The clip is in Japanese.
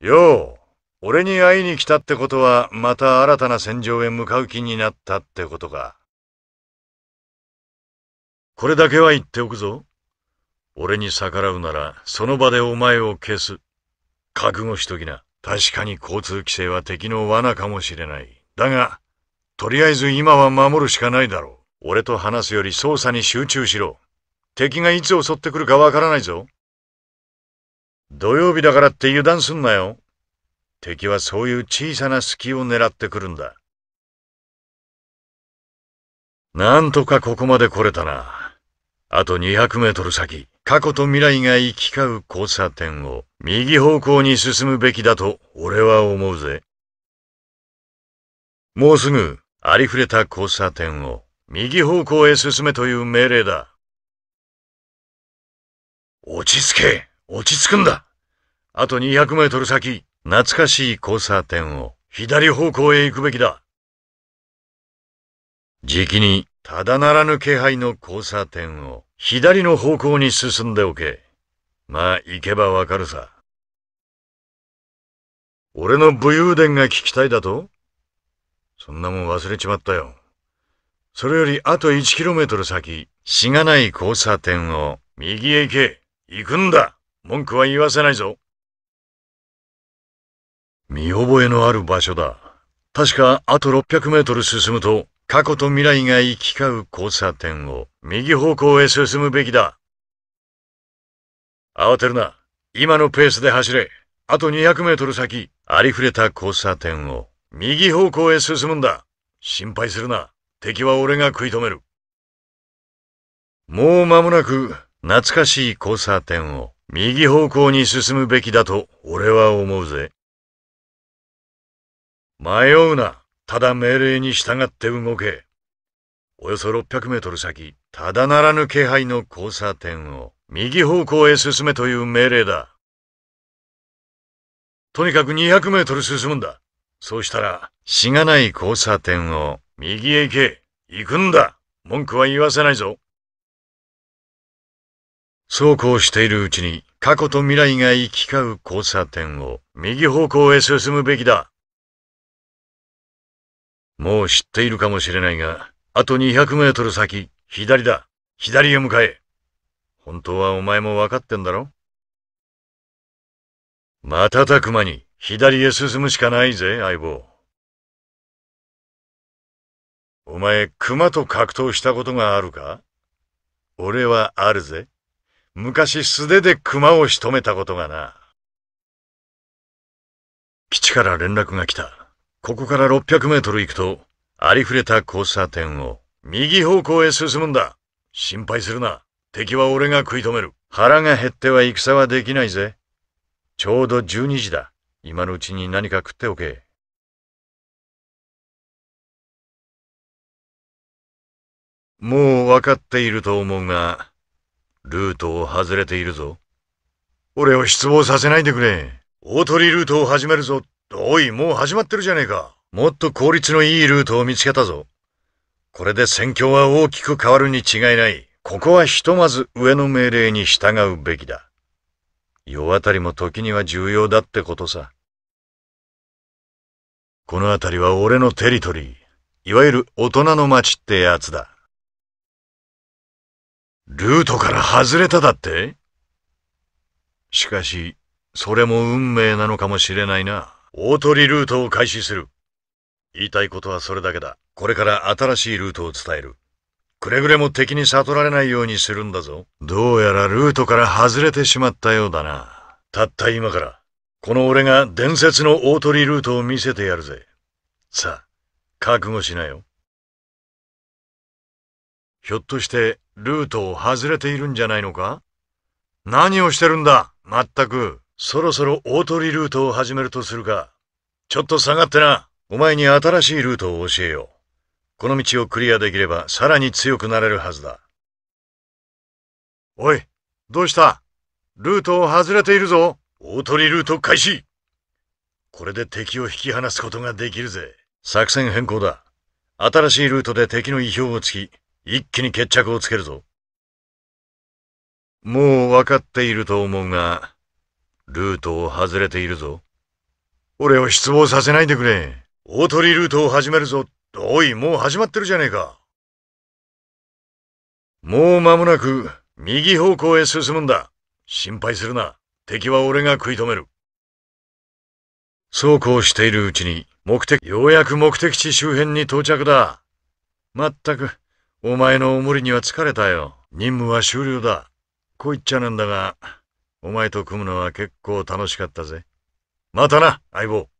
よう、俺に会いに来たってことは、また新たな戦場へ向かう気になったってことか。これだけは言っておくぞ。俺に逆らうなら、その場でお前を消す。覚悟しときな。確かに交通規制は敵の罠かもしれない。だが、とりあえず今は守るしかないだろう。俺と話すより捜査に集中しろ。敵がいつ襲ってくるかわからないぞ。土曜日だからって油断すんなよ。敵はそういう小さな隙を狙ってくるんだ。なんとかここまで来れたな。あと200メートル先、過去と未来が行き交う交差点を右方向に進むべきだと俺は思うぜ。もうすぐありふれた交差点を右方向へ進めという命令だ。落ち着け落ち着くんだ。あと200メートル先、懐かしい交差点を左方向へ行くべきだ。じきに、ただならぬ気配の交差点を左の方向に進んでおけ。まあ、行けばわかるさ。俺の武勇伝が聞きたいだとそんなもん忘れちまったよ。それよりあと 1km 先、しがない交差点を右へ行け。行くんだ文句は言わせないぞ。見覚えのある場所だ。確かあと600メートル進むと、過去と未来が行き交う交差点を右方向へ進むべきだ。慌てるな。今のペースで走れ。あと200メートル先、ありふれた交差点を右方向へ進むんだ。心配するな。敵は俺が食い止める。もう間もなく懐かしい交差点を右方向に進むべきだと俺は思うぜ。迷うな。ただ命令に従って動け。およそ600メートル先、ただならぬ気配の交差点を右方向へ進めという命令だ。とにかく200メートル進むんだ。そうしたら、しがない交差点を右へ行け。行くんだ。文句は言わせないぞ。そうこうしているうちに、過去と未来が行き交う交差点を右方向へ進むべきだ。もう知っているかもしれないが、あと200メートル先、左だ。左へ向かえ。本当はお前も分かってんだろ瞬く間に左へ進むしかないぜ、相棒。お前、熊と格闘したことがあるか俺はあるぜ。昔素手で熊を仕留めたことがな。基地から連絡が来た。ここから600メートル行くと、ありふれた交差点を右方向へ進むんだ。心配するな。敵は俺が食い止める。腹が減っては戦はできないぜ。ちょうど12時だ。今のうちに何か食っておけ。もう分かっていると思うが、ルートを外れているぞ。俺を失望させないでくれ。大鳥ルートを始めるぞ。おい、もう始まってるじゃねえか。もっと効率のいいルートを見つけたぞ。これで戦況は大きく変わるに違いない。ここはひとまず上の命令に従うべきだ。世渡りも時には重要だってことさ。この辺りは俺のテリトリー。いわゆる大人の町ってやつだ。ルートから外れただってしかし、それも運命なのかもしれないな。大鳥ルートを開始する。言いたいことはそれだけだ。これから新しいルートを伝える。くれぐれも敵に悟られないようにするんだぞ。どうやらルートから外れてしまったようだな。たった今から、この俺が伝説の大鳥ルートを見せてやるぜ。さあ、覚悟しなよ。ひょっとしてルートを外れているんじゃないのか何をしてるんだまったく。そろそろ大鳥ルートを始めるとするか。ちょっと下がってな。お前に新しいルートを教えよう。この道をクリアできればさらに強くなれるはずだ。おい、どうしたルートを外れているぞ。大鳥ルート開始これで敵を引き離すことができるぜ。作戦変更だ。新しいルートで敵の意表をつき、一気に決着をつけるぞ。もう分かっていると思うが、ルートを外れているぞ。俺を失望させないでくれ。大鳥ルートを始めるぞ。おい、もう始まってるじゃねえか。もう間もなく、右方向へ進むんだ。心配するな。敵は俺が食い止める。そうこうしているうちに、目的、ようやく目的地周辺に到着だ。まったく、お前のお守りには疲れたよ。任務は終了だ。こう言っちゃなんだが、お前と組むのは結構楽しかったぜ。またな、相棒。